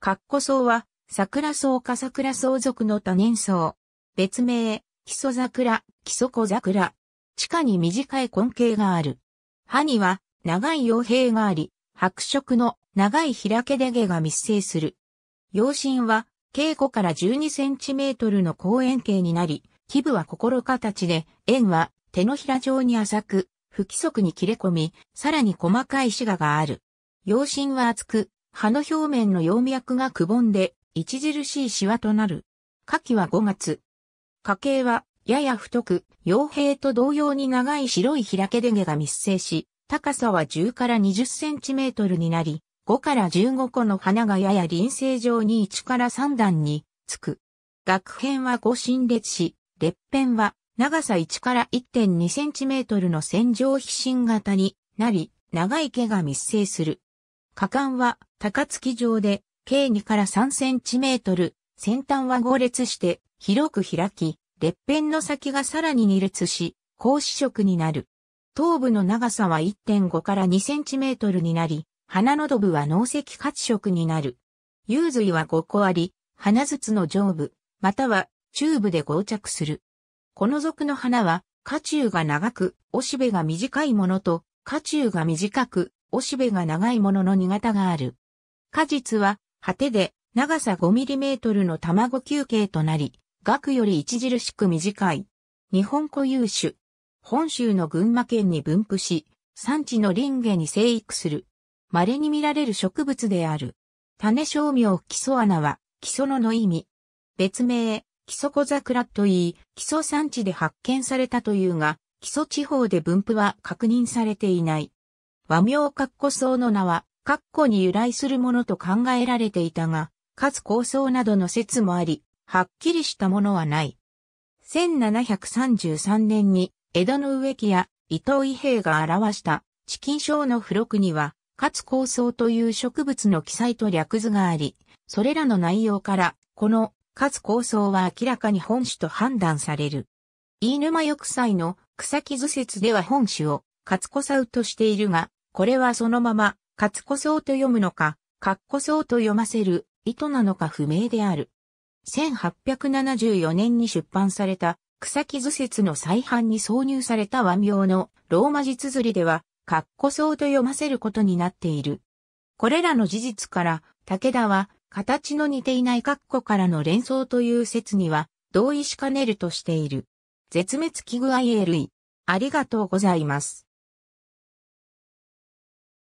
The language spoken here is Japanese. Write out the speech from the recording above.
カッコ草は、桜草か桜草属の多年草。別名、基礎桜、基礎小桜。地下に短い根茎がある。葉には、長い傭兵があり、白色の長い開けで毛が密生する。葉心は、稽古から12センチメートルの高円形になり、基部は心形で、円は手のひら状に浅く、不規則に切れ込み、さらに細かいシガがある。葉心は厚く、葉の表面の葉脈がくぼんで、著しいシワとなる。夏季は5月。花茎は、やや太く、傭兵と同様に長い白い開け出毛が密生し、高さは10から20センチメートルになり、5から15個の花がやや輪生状に1から3段につく。学編は5新列し、列編は長さ1から1.2センチメートルの線状皮疹型になり、長い毛が密生する。果敢は高槻状で計2から3センチメートル、先端は合列して広く開き、裂片の先がさらに2列し、格子色になる。頭部の長さは1.5から2センチメートルになり、花の土部は脳石褐色になる。幽髄は5個あり、花筒の上部、またはチューブで合着する。この属の花は、花中が長く、おしべが短いものと、花中が短く、おしべが長いものの2型がある。果実は、果てで、長さ 5mm の卵球形となり、額より著しく短い。日本固有種。本州の群馬県に分布し、産地の林下に生育する。稀に見られる植物である。種商名基礎穴は、基礎のの意味。別名、基礎小桜といい、基礎産地で発見されたというが、基礎地方で分布は確認されていない。和名括弧層の名は、括弧に由来するものと考えられていたが、かつ構想などの説もあり、はっきりしたものはない。1733年に、江戸の植木や伊藤伊兵が表した、地金賞の付録には、かつ構想という植物の記載と略図があり、それらの内容から、この、かつ構想は明らかに本種と判断される。飯沼翼斎の草木図説では本種を、かつこさうとしているが、これはそのまま、カツコソウと読むのか、カッコソウと読ませる、意図なのか不明である。1874年に出版された、草木図説の再版に挿入された和名のローマ字綴りでは、カッコソウと読ませることになっている。これらの事実から、武田は、形の似ていないっこからの連想という説には、同意しかねるとしている。絶滅危惧愛イ類。ありがとうございます。